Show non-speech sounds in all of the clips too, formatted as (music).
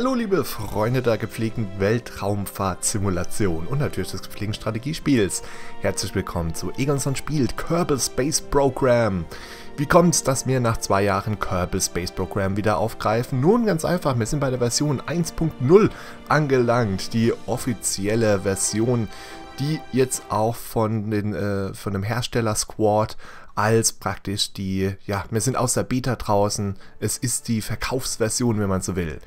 Hallo liebe Freunde der gepflegten Weltraumfahrtsimulation und natürlich des gepflegten Strategiespiels. Herzlich willkommen zu Egonson spielt Kerbal Space Program. Wie kommt es, dass wir nach zwei Jahren Kerbal Space Program wieder aufgreifen? Nun ganz einfach, wir sind bei der Version 1.0 angelangt, die offizielle Version, die jetzt auch von, den, äh, von dem Hersteller Squad als praktisch die, ja, wir sind aus der Beta draußen, es ist die Verkaufsversion, wenn man so will.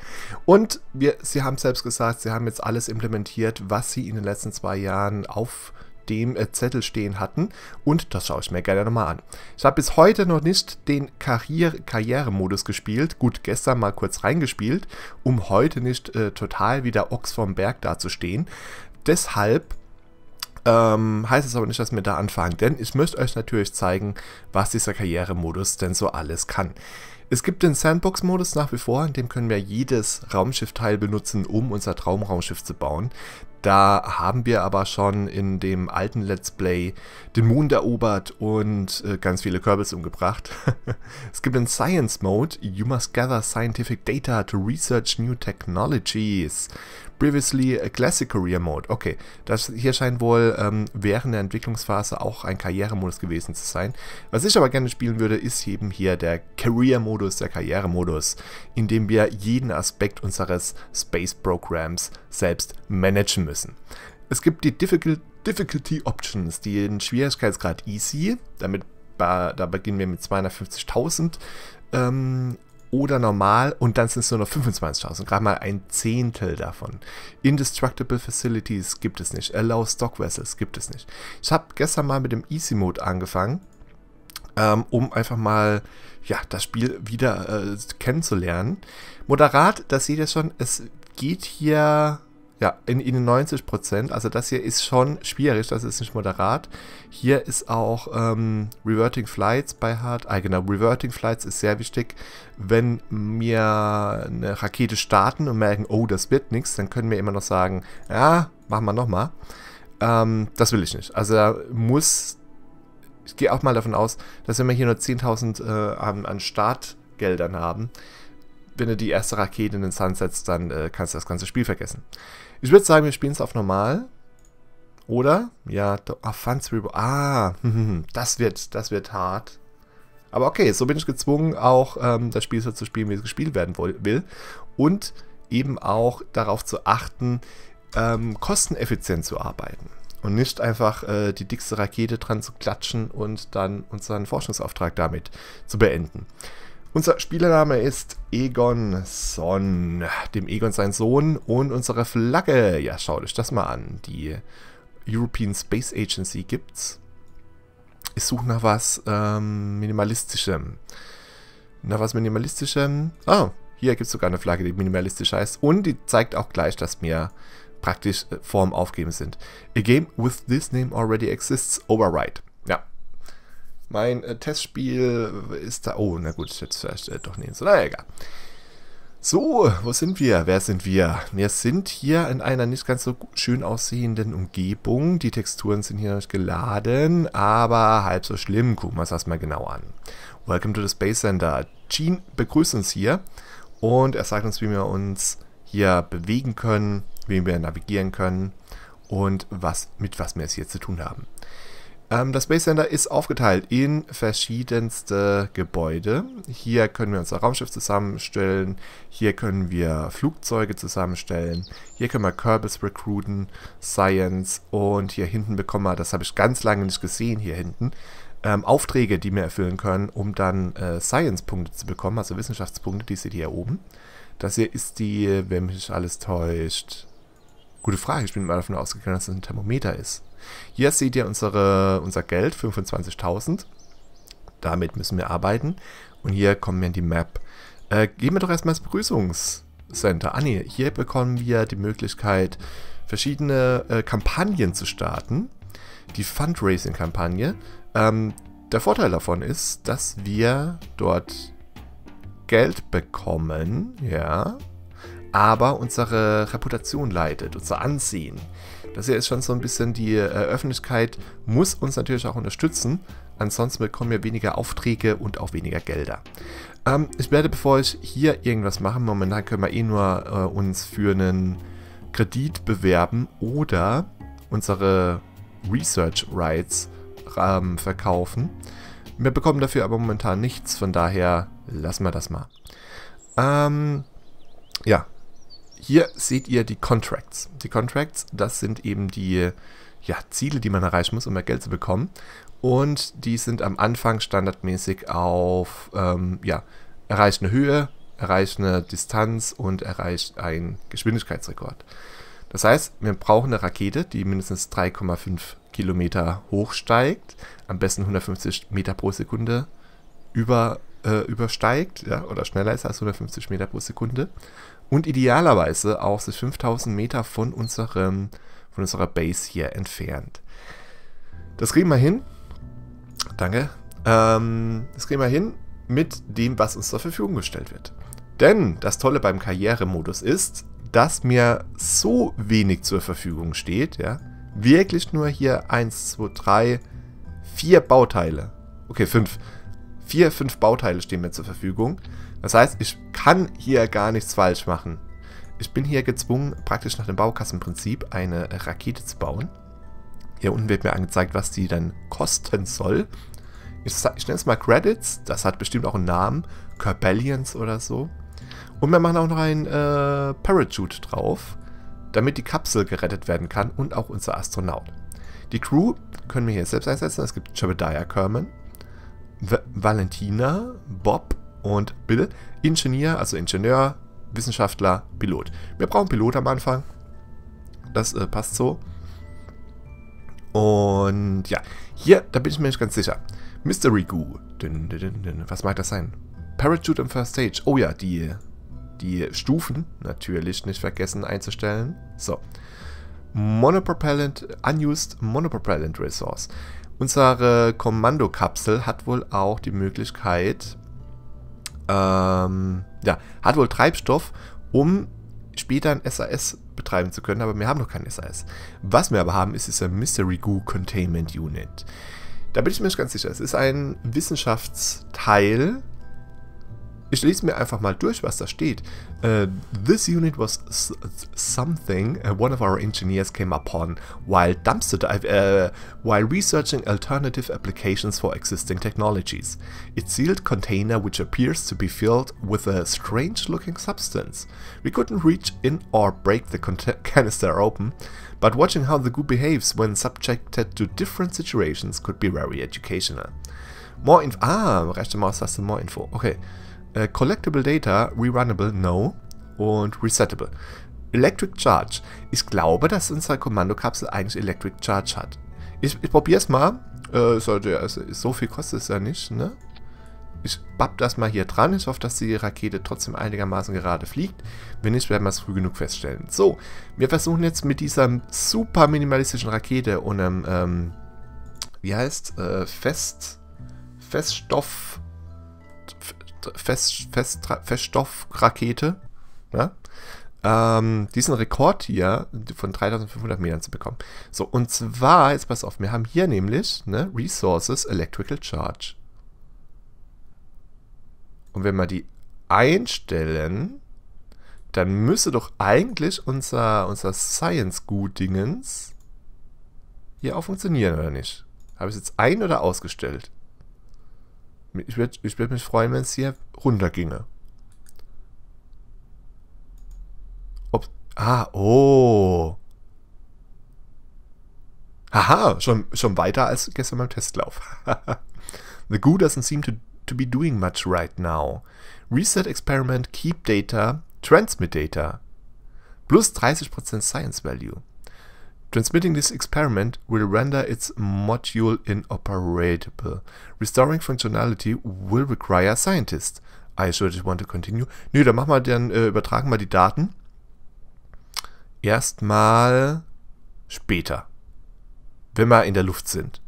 Und wir, sie haben selbst gesagt, sie haben jetzt alles implementiert, was sie in den letzten zwei Jahren auf dem äh, Zettel stehen hatten. Und das schaue ich mir gerne nochmal an. Ich habe bis heute noch nicht den Karriere Karrieremodus gespielt. Gut, gestern mal kurz reingespielt, um heute nicht äh, total wie der Ochs vom Berg dazustehen. Deshalb ähm, heißt es aber nicht, dass wir da anfangen, denn ich möchte euch natürlich zeigen, was dieser Karrieremodus denn so alles kann. Es gibt den Sandbox-Modus nach wie vor, in dem können wir jedes Raumschiffteil benutzen, um unser Traumraumschiff zu bauen. Da haben wir aber schon in dem alten Let's Play den Mond erobert und äh, ganz viele Körbels umgebracht. (laughs) es gibt den Science Mode. You must gather scientific data to research new technologies. Previously a Classic Career Mode. Okay, das hier scheint wohl ähm, während der Entwicklungsphase auch ein Karrieremodus gewesen zu sein. Was ich aber gerne spielen würde, ist eben hier der Career-Modus, der Karrieremodus, in dem wir jeden Aspekt unseres Space-Programms selbst managen müssen. Es gibt die Difficulty Options, die den Schwierigkeitsgrad Easy, damit da beginnen wir mit 250.000 ähm, oder normal und dann sind es nur noch 25.000, gerade mal ein Zehntel davon. Indestructible Facilities gibt es nicht, Allow Stock Vessels gibt es nicht. Ich habe gestern mal mit dem Easy Mode angefangen, ähm, um einfach mal ja, das Spiel wieder äh, kennenzulernen. Moderat, das seht ihr schon, es geht hier ja, in ihnen 90 Prozent. Also das hier ist schon schwierig, das ist nicht moderat. Hier ist auch ähm, Reverting Flights bei Hard. Ah, genau, Reverting Flights ist sehr wichtig. Wenn wir eine Rakete starten und merken, oh, das wird nichts, dann können wir immer noch sagen, ja, machen wir nochmal. Ähm, das will ich nicht. Also da muss, ich gehe auch mal davon aus, dass wenn wir hier nur 10.000 äh, an, an Startgeldern haben, wenn du die erste Rakete in den Sun setzt, dann äh, kannst du das ganze Spiel vergessen. Ich würde sagen, wir spielen es auf normal. Oder? Ja, ah, Funds Reward. Ah, das wird, das wird hart. Aber okay, so bin ich gezwungen, auch ähm, das Spiel so zu spielen, wie es gespielt werden will. Und eben auch darauf zu achten, ähm, kosteneffizient zu arbeiten. Und nicht einfach äh, die dickste Rakete dran zu klatschen und dann unseren Forschungsauftrag damit zu beenden. Unser Spielername ist Egon Son, dem Egon sein Sohn und unsere Flagge. Ja, schaut euch das mal an. Die European Space Agency gibt's. Ich suche nach was ähm, Minimalistischem. Nach was Minimalistischem. Ah, hier gibt es sogar eine Flagge, die minimalistisch heißt. Und die zeigt auch gleich, dass mir praktisch äh, Formen aufgeben sind. A game with this name already exists. Override. Mein äh, Testspiel ist da. Oh, na gut, jetzt äh, äh doch nicht. So, naja, egal. So, wo sind wir? Wer sind wir? Wir sind hier in einer nicht ganz so schön aussehenden Umgebung. Die Texturen sind hier nicht geladen, aber halb so schlimm. Gucken wir uns das mal genau an. Welcome to the Space Center. Gene begrüßt uns hier und er sagt uns, wie wir uns hier bewegen können, wie wir navigieren können und was mit was wir es hier zu tun haben. Ähm, das Space Center ist aufgeteilt in verschiedenste Gebäude. Hier können wir unser Raumschiff zusammenstellen, hier können wir Flugzeuge zusammenstellen, hier können wir Kerbals recruiten, Science und hier hinten bekommen wir, das habe ich ganz lange nicht gesehen hier hinten, ähm, Aufträge, die wir erfüllen können, um dann äh, Science-Punkte zu bekommen, also Wissenschaftspunkte, die seht ihr hier oben. Das hier ist die, wenn mich alles täuscht, Gute Frage, ich bin mal davon ausgegangen, dass es das ein Thermometer ist. Hier seht ihr unsere, unser Geld, 25.000. Damit müssen wir arbeiten. Und hier kommen wir in die Map. Äh, gehen wir doch erstmal ins Begrüßungscenter. Ah ne, hier bekommen wir die Möglichkeit, verschiedene äh, Kampagnen zu starten. Die Fundraising-Kampagne. Ähm, der Vorteil davon ist, dass wir dort Geld bekommen, ja, aber unsere Reputation leitet, unser Ansehen. Das hier ist schon so ein bisschen die äh, Öffentlichkeit, muss uns natürlich auch unterstützen. Ansonsten bekommen wir weniger Aufträge und auch weniger Gelder. Ähm, ich werde, bevor ich hier irgendwas mache, momentan können wir eh nur äh, uns für einen Kredit bewerben oder unsere Research Rights ähm, verkaufen. Wir bekommen dafür aber momentan nichts, von daher lassen wir das mal. Ähm, ja, hier seht ihr die Contracts. Die Contracts, das sind eben die ja, Ziele, die man erreichen muss, um mehr Geld zu bekommen. Und die sind am Anfang standardmäßig auf ähm, ja, erreicht eine Höhe, erreicht eine Distanz und erreicht einen Geschwindigkeitsrekord. Das heißt, wir brauchen eine Rakete, die mindestens 3,5 Kilometer hochsteigt, am besten 150 Meter pro Sekunde über, äh, übersteigt ja, oder schneller ist als 150 Meter pro Sekunde und idealerweise auch sich 5000 Meter von, unserem, von unserer Base hier entfernt. Das kriegen wir hin. Danke. Ähm, das kriegen wir hin mit dem, was uns zur Verfügung gestellt wird. Denn das Tolle beim Karrieremodus ist, dass mir so wenig zur Verfügung steht, ja. Wirklich nur hier 1, 2, 3, 4 Bauteile. Okay, 5 vier, fünf Bauteile stehen mir zur Verfügung. Das heißt, ich kann hier gar nichts falsch machen. Ich bin hier gezwungen, praktisch nach dem Baukassenprinzip eine Rakete zu bauen. Hier unten wird mir angezeigt, was die dann kosten soll. Ich, ich nenne es mal Credits, das hat bestimmt auch einen Namen. Kerbellions oder so. Und wir machen auch noch ein äh, Parachute drauf, damit die Kapsel gerettet werden kann und auch unser Astronaut. Die Crew können wir hier selbst einsetzen. Es gibt Jebediah Kerman, v Valentina, Bob und Bill Ingenieur, also Ingenieur, Wissenschaftler, Pilot. Wir brauchen Pilot am Anfang. Das äh, passt so. Und ja, hier, da bin ich mir nicht ganz sicher. Mystery Goo. Dün, dün, dün, Was mag das sein? Parachute und First Stage. Oh ja, die, die Stufen natürlich nicht vergessen einzustellen. So. Monopropellant, unused monopropellant resource. Unsere Kommandokapsel hat wohl auch die Möglichkeit, ähm, ja, hat wohl Treibstoff, um später ein SAS betreiben zu können, aber wir haben noch kein SAS. Was wir aber haben, ist dieser Mystery Goo Containment Unit. Da bin ich mir nicht ganz sicher. Es ist ein Wissenschaftsteil, Ich lese mir einfach mal durch, was da steht. Uh, this unit was something uh, one of our engineers came upon while dumpster dive, uh, while researching alternative applications for existing technologies. It sealed container which appears to be filled with a strange looking substance. We couldn't reach in or break the canister open, but watching how the goo behaves when subjected to different situations could be very educational. More info. Ah, rechte Maustaste, more info. Okay. collectible Data, Rerunnable, No. Und Resettable. Electric Charge. Ich glaube, dass unsere Kommandokapsel eigentlich Electric Charge hat. Ich, ich probiere es mal. Äh, sollte, also, so viel kostet es ja nicht, ne? Ich bapp das mal hier dran. Ich hoffe, dass die Rakete trotzdem einigermaßen gerade fliegt. Wenn nicht, werden wir es früh genug feststellen. So, wir versuchen jetzt mit dieser super minimalistischen Rakete und einem, ähm, wie heißt, äh, Fest, Feststoff Fest, Fest, Feststoffrakete, ne? ähm, diesen Rekord hier von 3500 Metern zu bekommen. So, und zwar, jetzt pass auf, wir haben hier nämlich ne, Resources Electrical Charge. Und wenn wir die einstellen, dann müsste doch eigentlich unser, unser Science-Gut-Dingens hier auch funktionieren, oder nicht? Habe ich es jetzt ein- oder ausgestellt? Ich würde ich würd mich freuen, wenn es hier runterginge. Ob. Ah, oh. Haha, schon, schon weiter als gestern beim Testlauf. (laughs) The GUI doesn't seem to, to be doing much right now. Reset Experiment, Keep Data, Transmit Data. Plus 30% Science Value. Transmitting this experiment will render its module inoperable. Restoring functionality will require scientists. I should want to continue. Nö, dann machen wir dann, äh, übertragen wir die Daten. Erstmal später. Wenn wir in der Luft sind.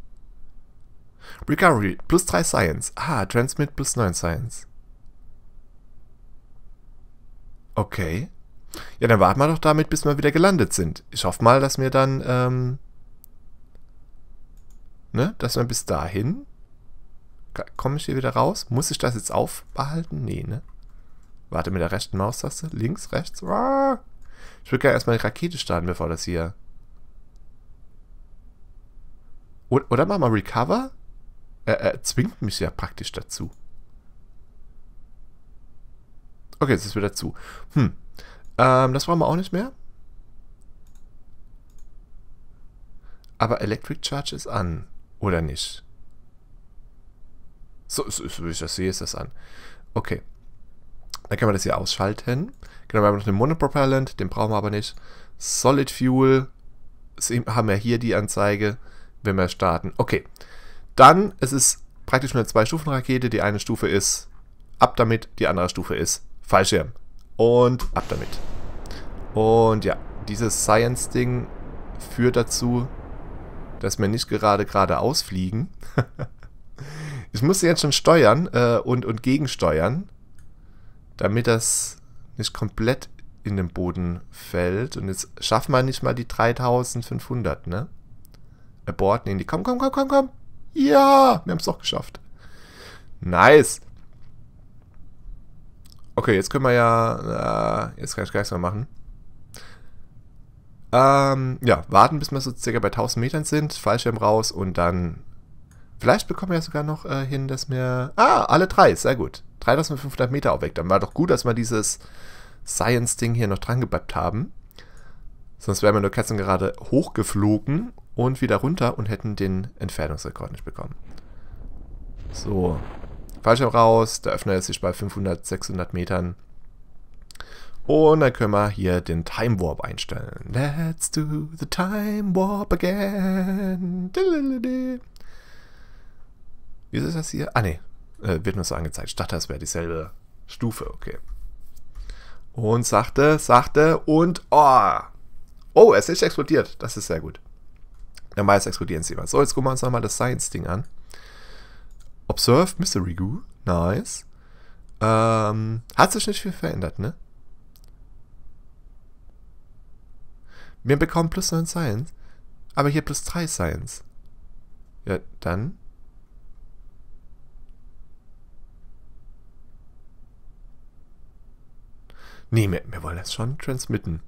Recovery, plus 3 Science. Ah, Transmit plus 9 Science. Okay. Ja, dann warten wir doch damit, bis wir wieder gelandet sind. Ich hoffe mal, dass wir dann, ähm, ne, dass wir bis dahin, komme ich hier wieder raus? Muss ich das jetzt aufbehalten? Nee, ne? Warte mit der rechten Maustaste. Links, rechts. Ah! Ich würde gerne erstmal die Rakete starten, bevor das hier... Oder, oder machen wir Recover? Er, er zwingt mich ja praktisch dazu. Okay, es ist wieder zu. Hm. Ähm, das brauchen wir auch nicht mehr. Aber Electric Charge ist an, oder nicht? So, so, so wie ich das sehe, ist das an. Okay. Dann können wir das hier ausschalten. Genau, wir haben noch den Monopropellant, den brauchen wir aber nicht. Solid Fuel, haben wir hier die Anzeige, wenn wir starten. Okay, dann, es ist praktisch nur eine Zwei-Stufen-Rakete. Die eine Stufe ist ab damit, die andere Stufe ist Fallschirm. Und ab damit. Und ja, dieses Science-Ding führt dazu, dass wir nicht gerade geradeaus fliegen. (laughs) ich musste jetzt schon steuern äh, und, und gegensteuern, damit das nicht komplett in den Boden fällt. Und jetzt schaffen wir nicht mal die 3500, ne? Aborten in die. Komm, komm, komm, komm, komm. Ja, wir haben es doch geschafft. Nice. Okay, jetzt können wir ja... Äh, jetzt kann ich gar nichts mehr machen. Ähm, ja, warten, bis wir so circa bei 1000 Metern sind. Fallschirm raus und dann... Vielleicht bekommen wir ja sogar noch äh, hin, dass wir... Ah, alle drei, sehr gut. 3500 Meter auch weg. Dann war doch gut, dass wir dieses Science-Ding hier noch dran gebappt haben. Sonst wären wir nur Katzen gerade hochgeflogen und wieder runter und hätten den Entfernungsrekord nicht bekommen. So, Fallschirm raus, der Öffner ist sich bei 500, 600 Metern. Und dann können wir hier den Time Warp einstellen. Let's do the Time Warp again. Wie ist das hier? Ah ne, wird nur so angezeigt. Ich dachte, das wäre dieselbe Stufe. Okay. Und sachte, sachte und oh. Oh, es ist explodiert. Das ist sehr gut. Normalerweise explodieren sie immer. So, jetzt gucken wir uns nochmal das Science-Ding an. Observe Mystery Goo. Nice. Ähm, hat sich nicht viel verändert, ne? Wir bekommen plus 9 Science, aber hier plus 3 Science. Ja, dann. Nee, wir, wir wollen das schon transmitten.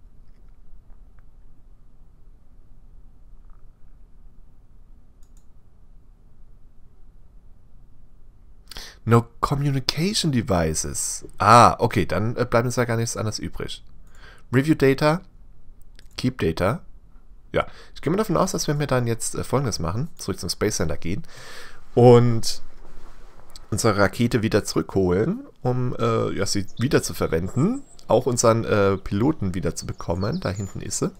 No Communication Devices. Ah, okay, dann äh, bleibt uns ja gar nichts anderes übrig. Review Data, Keep Data. Ja, ich gehe mal davon aus, dass wenn wir dann jetzt äh, folgendes machen, zurück zum Space Center gehen und unsere Rakete wieder zurückholen, um äh, ja, sie wieder zu verwenden, auch unseren äh, Piloten wieder zu bekommen. Da hinten ist sie.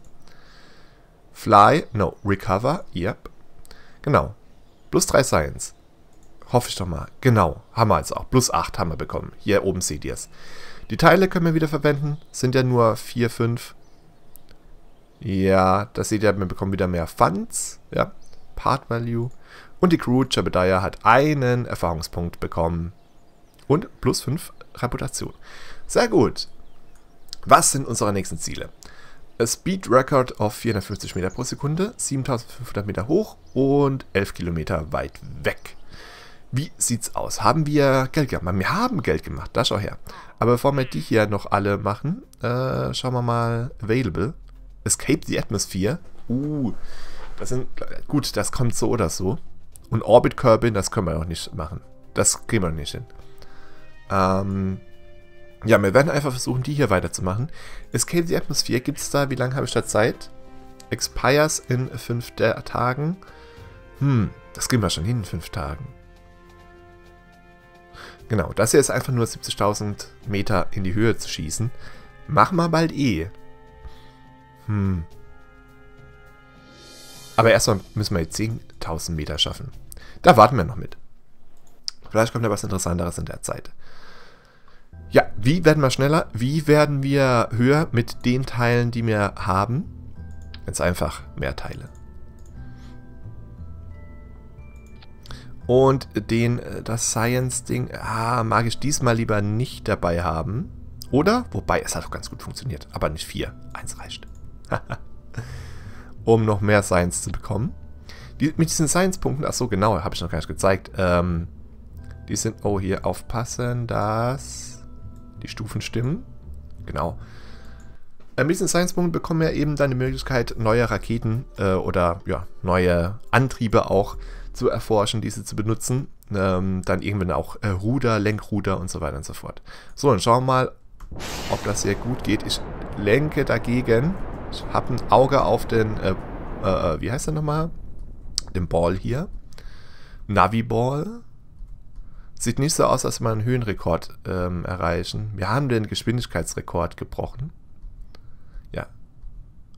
Fly, no, recover, yep. Genau. Plus drei Science. Hoffe ich doch mal. Genau, haben wir jetzt also auch. Plus 8 haben wir bekommen. Hier oben seht ihr es. Die Teile können wir wieder verwenden. Sind ja nur 4, 5. Ja, das seht ihr, wir bekommen wieder mehr Funds. Ja, Part Value. Und die Crew, Jebediah, hat einen Erfahrungspunkt bekommen. Und plus 5 Reputation. Sehr gut. Was sind unsere nächsten Ziele? A Speed Record auf 450 Meter pro Sekunde, 7500 Meter hoch und 11 Kilometer weit weg. Wie sieht's aus? Haben wir Geld gemacht? Wir haben Geld gemacht, da schau her. Aber bevor wir die hier noch alle machen, äh, schauen wir mal. Available. Escape the Atmosphere. Uh, das sind, gut, das kommt so oder so. Und Orbit Kerbin, das können wir auch nicht machen. Das kriegen wir noch nicht hin. Ähm, ja, wir werden einfach versuchen, die hier weiterzumachen. Escape the Atmosphere gibt es da, wie lange habe ich da Zeit? Expires in fünf Tagen. Hm, das kriegen wir schon hin in fünf Tagen. Genau, das hier ist einfach nur 70.000 Meter in die Höhe zu schießen. Mach mal bald eh. Hm. Aber erstmal müssen wir jetzt 10.000 Meter schaffen. Da warten wir noch mit. Vielleicht kommt da was Interessanteres in der Zeit. Ja, wie werden wir schneller? Wie werden wir höher mit den Teilen, die wir haben? Ganz einfach, mehr Teile. Und den, äh, das Science-Ding, ah, mag ich diesmal lieber nicht dabei haben. Oder? Wobei, es hat auch ganz gut funktioniert. Aber nicht vier. Eins reicht. (laughs) um noch mehr Science zu bekommen. Die, mit diesen Science-Punkten, ach so, genau, habe ich noch gar nicht gezeigt. Ähm, die sind, oh, hier aufpassen, dass die Stufen stimmen. Genau. Äh, mit diesen Science-Punkten bekommen wir eben dann die Möglichkeit, neue Raketen äh, oder ja, neue Antriebe auch zu zu erforschen, diese zu benutzen. Ähm, dann irgendwann auch äh, Ruder, Lenkruder und so weiter und so fort. So, dann schauen wir mal, ob das hier gut geht. Ich lenke dagegen. Ich habe ein Auge auf den, äh, äh, äh, wie heißt der nochmal? Den Ball hier. Navi-Ball. Sieht nicht so aus, als wir einen Höhenrekord ähm, erreichen. Wir haben den Geschwindigkeitsrekord gebrochen. Ja,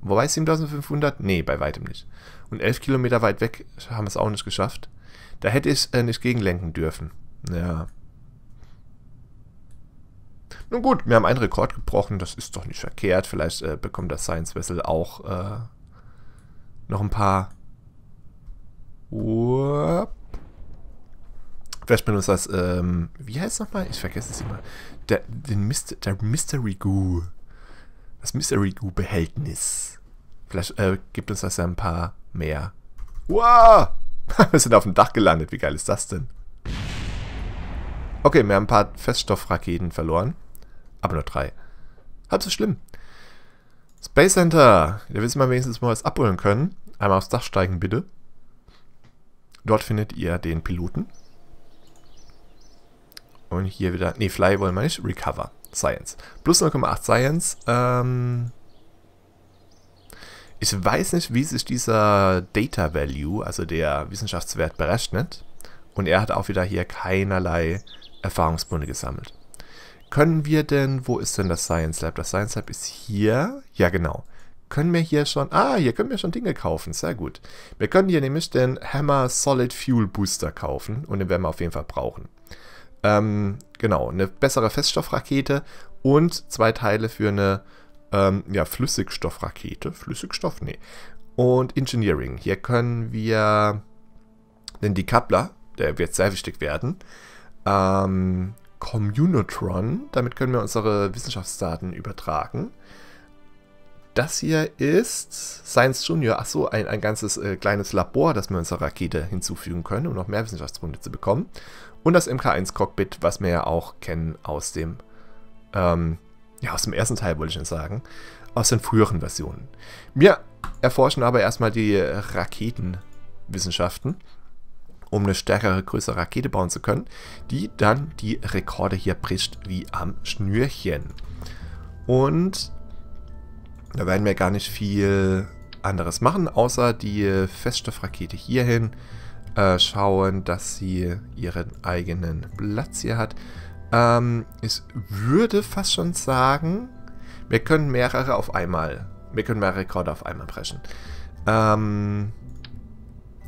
Wobei 7500? Nee, bei weitem nicht. Und 11 Kilometer weit weg haben wir es auch nicht geschafft. Da hätte ich äh, nicht gegenlenken dürfen. Ja. Nun gut, wir haben einen Rekord gebrochen. Das ist doch nicht verkehrt. Vielleicht äh, bekommt das Science Vessel auch äh, noch ein paar... Uop. Vielleicht benutzt das, ähm, wie heißt es nochmal? Ich vergesse es immer. Der, den Mister, der Mystery Goo. Das Mystery Goo Behältnis. Vielleicht äh, gibt uns das ja ein paar mehr. Wow! (laughs) wir sind auf dem Dach gelandet. Wie geil ist das denn? Okay, wir haben ein paar Feststoffraketen verloren. Aber nur drei. Halb so schlimm. Space Center. Da wissen wir wenigstens wo wir was abholen können. Einmal aufs Dach steigen, bitte. Dort findet ihr den Piloten. Und hier wieder... Ne, Fly wollen wir nicht. Recover. Science. Plus 0,8 Science. Ähm ich weiß nicht, wie sich dieser Data Value, also der Wissenschaftswert, berechnet. Und er hat auch wieder hier keinerlei Erfahrungspunkte gesammelt. Können wir denn, wo ist denn das Science Lab? Das Science Lab ist hier. Ja, genau. Können wir hier schon, ah, hier können wir schon Dinge kaufen. Sehr gut. Wir können hier nämlich den Hammer Solid Fuel Booster kaufen und den werden wir auf jeden Fall brauchen. Ähm, genau, eine bessere Feststoffrakete und zwei Teile für eine ähm, ja, Flüssigstoffrakete. Flüssigstoff? Nee. Und Engineering. Hier können wir den Decoupler, der wird sehr wichtig werden. Ähm, Communitron, damit können wir unsere Wissenschaftsdaten übertragen. Das hier ist Science Junior, achso, ein, ein ganzes äh, kleines Labor, das wir unserer Rakete hinzufügen können, um noch mehr Wissenschaftsgründe zu bekommen. Und das MK1-Cockpit, was wir ja auch kennen aus dem, ähm, ja, aus dem ersten Teil, wollte ich schon sagen, aus den früheren Versionen. Wir erforschen aber erstmal die Raketenwissenschaften, um eine stärkere, größere Rakete bauen zu können, die dann die Rekorde hier bricht wie am Schnürchen. Und da werden wir gar nicht viel anderes machen, außer die Feststoffrakete hierhin äh, schauen, dass sie ihren eigenen Platz hier hat. Ähm, ich würde fast schon sagen, wir können mehrere auf einmal, wir können mehrere Rekorde auf einmal brechen. Ähm,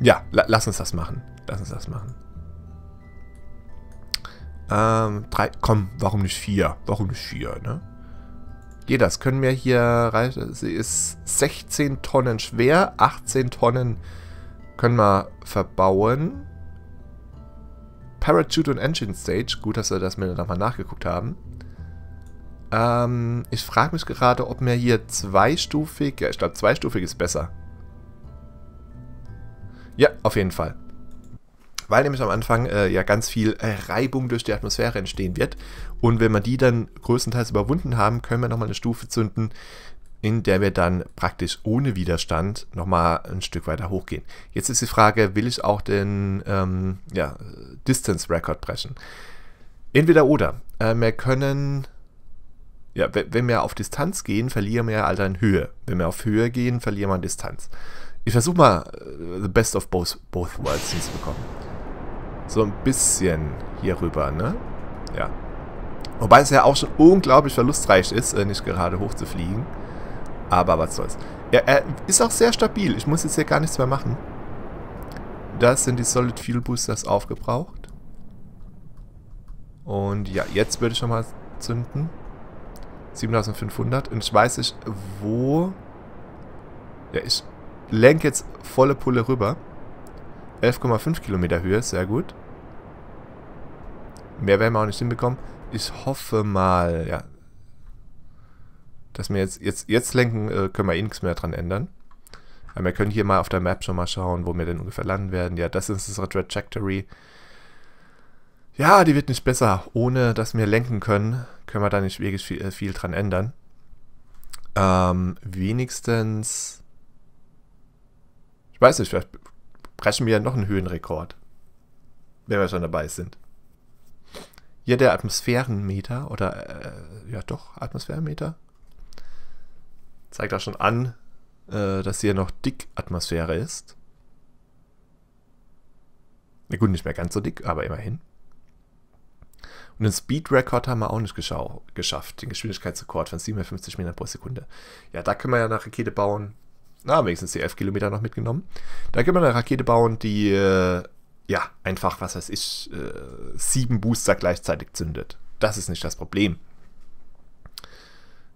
ja, la lass uns das machen. Lass uns das machen. Ähm, drei, komm, warum nicht vier? Warum nicht vier, ne? Geht das, können wir hier, reichen? sie ist 16 Tonnen schwer, 18 Tonnen schwer können wir verbauen. Parachute und Engine Stage. Gut, dass wir das mir nochmal nachgeguckt haben. Ähm, ich frage mich gerade, ob mir hier zweistufig... Ja, ich glaube, zweistufig ist besser. Ja, auf jeden Fall. Weil nämlich am Anfang äh, ja ganz viel äh, Reibung durch die Atmosphäre entstehen wird. Und wenn wir die dann größtenteils überwunden haben, können wir nochmal eine Stufe zünden, in der wir dann praktisch ohne Widerstand nochmal ein Stück weiter hochgehen. Jetzt ist die Frage, will ich auch den ähm, ja, Distance Record brechen? Entweder oder. Äh, wir können, ja, wenn wir auf Distanz gehen, verlieren wir halt an Höhe. Wenn wir auf Höhe gehen, verlieren wir an Distanz. Ich versuche mal, äh, the best of both, both worlds hinzubekommen. So ein bisschen hier rüber, ne? Ja. Wobei es ja auch schon unglaublich verlustreich ist, äh, nicht gerade hoch zu fliegen. Aber was soll's. Ja, er ist auch sehr stabil. Ich muss jetzt hier gar nichts mehr machen. Das sind die Solid Fuel Boosters aufgebraucht. Und ja, jetzt würde ich schon mal zünden. 7500. Und ich weiß nicht, wo... Ja, ich lenke jetzt volle Pulle rüber. 11,5 Kilometer Höhe, sehr gut. Mehr werden wir auch nicht hinbekommen. Ich hoffe mal, ja, dass wir jetzt, jetzt, jetzt lenken, äh, können wir eh nichts mehr dran ändern. Aber wir können hier mal auf der Map schon mal schauen, wo wir denn ungefähr landen werden. Ja, das ist unsere Trajectory. Ja, die wird nicht besser. Ohne, dass wir lenken können, können wir da nicht wirklich viel, äh, viel dran ändern. Ähm, wenigstens... Ich weiß nicht, vielleicht brechen wir ja noch einen Höhenrekord. Wenn wir schon dabei sind. Hier der Atmosphärenmeter, oder äh, ja doch, Atmosphärenmeter, zeigt auch schon an, äh, dass hier noch dick Atmosphäre ist. Na gut, nicht mehr ganz so dick, aber immerhin. Und den Speed Record haben wir auch nicht geschafft, den Geschwindigkeitsrekord von 750 Metern pro Sekunde. Ja, da können wir ja eine Rakete bauen. Na, wenigstens die 11 Kilometer noch mitgenommen. Da können wir eine Rakete bauen, die, äh, ja, einfach, was weiß ich, äh, sieben Booster gleichzeitig zündet. Das ist nicht das Problem.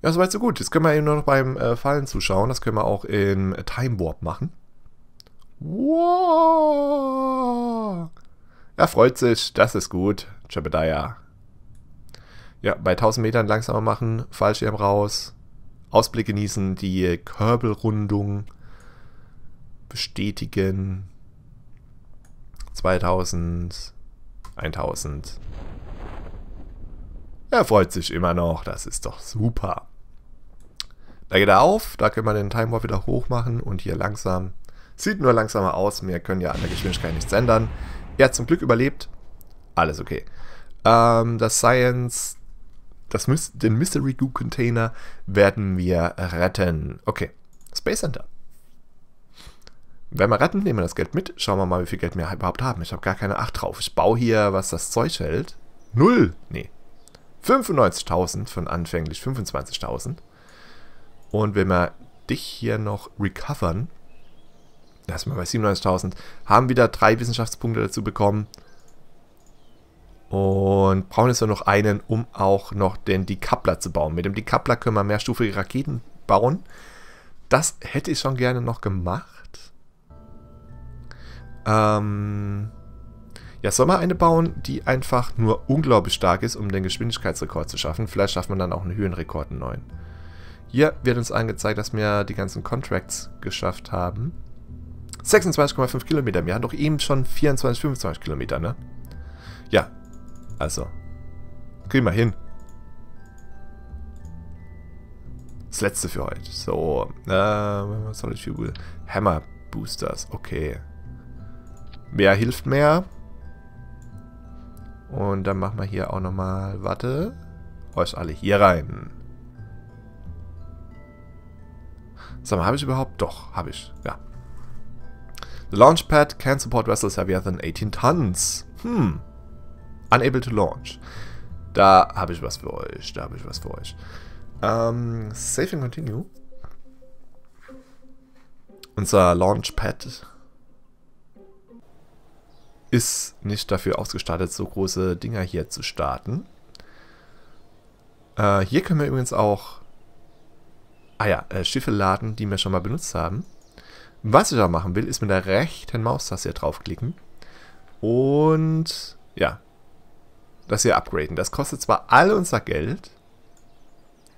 Ja, soweit so gut. Jetzt können wir eben nur noch beim äh, Fallen zuschauen. Das können wir auch im Time Warp machen. Wow. Er freut sich. Das ist gut. Jebediah. Ja, bei 1000 Metern langsamer machen. Fallschirm raus. Ausblick genießen. Die Körbelrundung bestätigen. 2000. 1000. Er freut sich immer noch, das ist doch super. Da geht er auf, da können wir den Time Warp wieder hoch machen und hier langsam. Sieht nur langsamer aus, wir können ja an der Geschwindigkeit nichts ändern. Er hat zum Glück überlebt. Alles okay. Ähm, das Science, das, den Mystery Goo Container werden wir retten. Okay, Space Center. Wenn wir retten, nehmen wir das Geld mit. Schauen wir mal, wie viel Geld wir überhaupt haben. Ich habe gar keine Acht drauf. Ich baue hier, was das Zeug hält. Null. Nee. 95.000 von anfänglich 25.000. Und wenn wir dich hier noch recovern, da sind wir bei 97.000, haben wieder drei Wissenschaftspunkte dazu bekommen. Und brauchen jetzt nur noch einen, um auch noch den Decoupler zu bauen. Mit dem Decoupler können wir mehrstufige Raketen bauen. Das hätte ich schon gerne noch gemacht. Ähm ja, soll man eine bauen, die einfach nur unglaublich stark ist, um den Geschwindigkeitsrekord zu schaffen. Vielleicht schafft man dann auch einen Höhenrekord, einen neuen. Hier wird uns angezeigt, dass wir die ganzen Contracts geschafft haben. 26,5 Kilometer. Wir haben doch eben schon 24, 25 Kilometer, ne? Ja. Also. Kriegen wir hin. Das letzte für heute. So. Äh, was soll ich für Hammer Boosters. Okay. Mehr hilft mehr. Und dann machen wir hier auch nochmal. Warte. Euch alle hier rein. Sag mal, habe ich überhaupt? Doch, habe ich. Ja. The launchpad can support vessels heavier than 18 tons. Hm. Unable to launch. Da habe ich was für euch. Da habe ich was für euch. Ähm, save and continue. Unser Launchpad ist nicht dafür ausgestattet, so große Dinger hier zu starten. Äh, hier können wir übrigens auch ah ja, äh, Schiffe laden, die wir schon mal benutzt haben. Was ich da machen will, ist mit der rechten Maustaste hier draufklicken. Und ja, das hier upgraden. Das kostet zwar all unser Geld,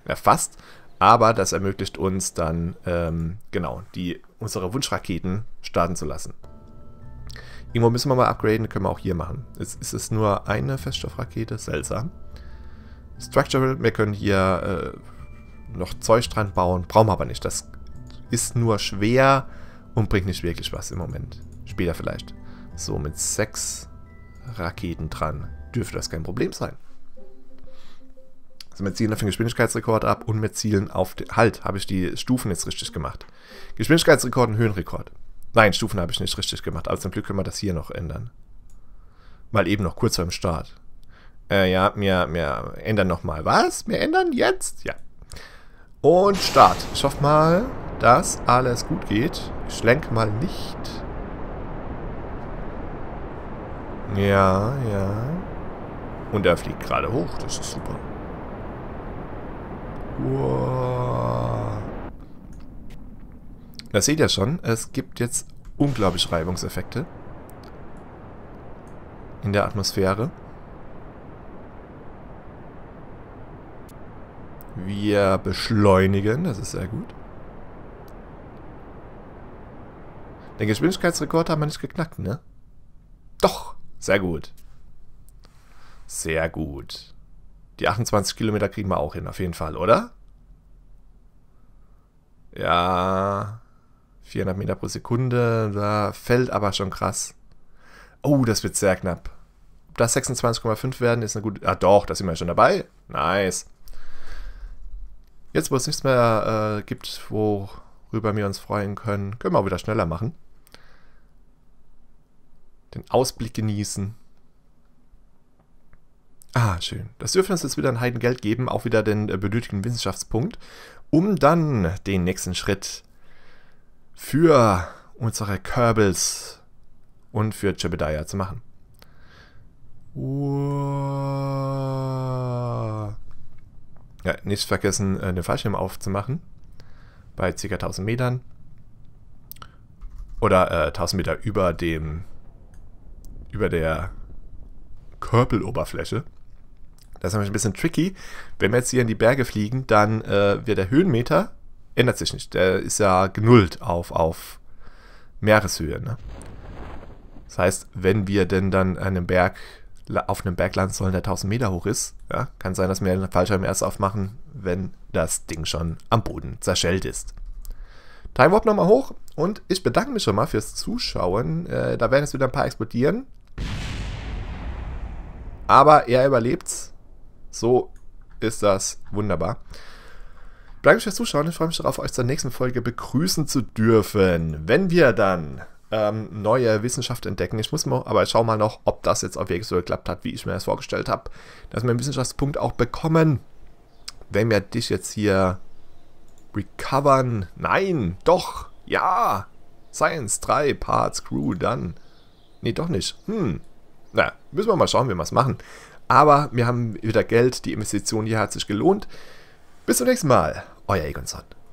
ja fast, aber das ermöglicht uns dann, ähm, genau, die, unsere Wunschraketen starten zu lassen. Irgendwo müssen wir mal upgraden, können wir auch hier machen. Jetzt ist es nur eine Feststoffrakete, seltsam. Structural, wir können hier äh, noch Zeug dran bauen. Brauchen wir aber nicht. Das ist nur schwer und bringt nicht wirklich was im Moment. Später vielleicht. So, mit sechs Raketen dran dürfte das kein Problem sein. So, wir zielen auf den Geschwindigkeitsrekord ab und wir zielen auf den... Halt, habe ich die Stufen jetzt richtig gemacht. Geschwindigkeitsrekord und Höhenrekord. Nein, Stufen habe ich nicht richtig gemacht, aber zum Glück können wir das hier noch ändern. Mal eben noch kurz vor dem Start. Äh, ja, wir, wir ändern nochmal. Was? Wir ändern jetzt? Ja, und Start. Ich hoffe mal, dass alles gut geht. Ich lenke mal nicht. Ja, ja. Und er fliegt gerade hoch. Das ist super. Wow. Das seht ihr schon. Es gibt jetzt unglaublich Reibungseffekte. In der Atmosphäre. Wir beschleunigen, das ist sehr gut. Den Geschwindigkeitsrekord haben wir nicht geknackt, ne? Doch, sehr gut. Sehr gut. Die 28 Kilometer kriegen wir auch hin, auf jeden Fall, oder? Ja, 400 Meter pro Sekunde, da fällt aber schon krass. Oh, das wird sehr knapp. Ob das 26,5 werden, ist eine gute... Ah doch, da sind wir schon dabei. Nice. Jetzt, wo es nichts mehr äh, gibt, worüber wir uns freuen können, können wir auch wieder schneller machen. Den Ausblick genießen. Ah, schön. Das dürfte uns jetzt wieder ein Heidengeld geben, auch wieder den äh, benötigten Wissenschaftspunkt, um dann den nächsten Schritt für unsere Körbels und für Jebediah zu machen. Uah. Ja, nicht vergessen, äh, den Fallschirm aufzumachen. Bei ca. 1000 Metern. Oder äh, 1000 Meter über dem. über der Körpeloberfläche. Das ist nämlich ein bisschen tricky. Wenn wir jetzt hier in die Berge fliegen, dann äh, wird der Höhenmeter. ändert sich nicht. Der ist ja genullt auf, auf Meereshöhe. Ne? Das heißt, wenn wir denn dann einen Berg auf einem Berg landen sollen, der 1000 Meter hoch ist. Ja, kann sein, dass wir einen Fallschirm erst aufmachen, wenn das Ding schon am Boden zerschellt ist. Time Warp nochmal hoch und ich bedanke mich schon mal fürs Zuschauen. Äh, da werden jetzt wieder ein paar explodieren. Aber er überlebt's. So ist das wunderbar. mich fürs Zuschauen. Ich freue mich darauf, euch zur nächsten Folge begrüßen zu dürfen. Wenn wir dann ähm, neue Wissenschaft entdecken. Ich muss mal, aber ich schau mal noch, ob das jetzt auf wirklich so geklappt hat, wie ich mir das vorgestellt habe. Dass wir einen Wissenschaftspunkt auch bekommen. Wenn wir dich jetzt hier recovern. Nein, doch, ja. Science 3, Parts, Crew, dann. Nee, doch nicht. Hm. Na, müssen wir mal schauen, wie wir es machen. Aber wir haben wieder Geld, die Investition hier hat sich gelohnt. Bis zum nächsten Mal, euer Egon Egonson.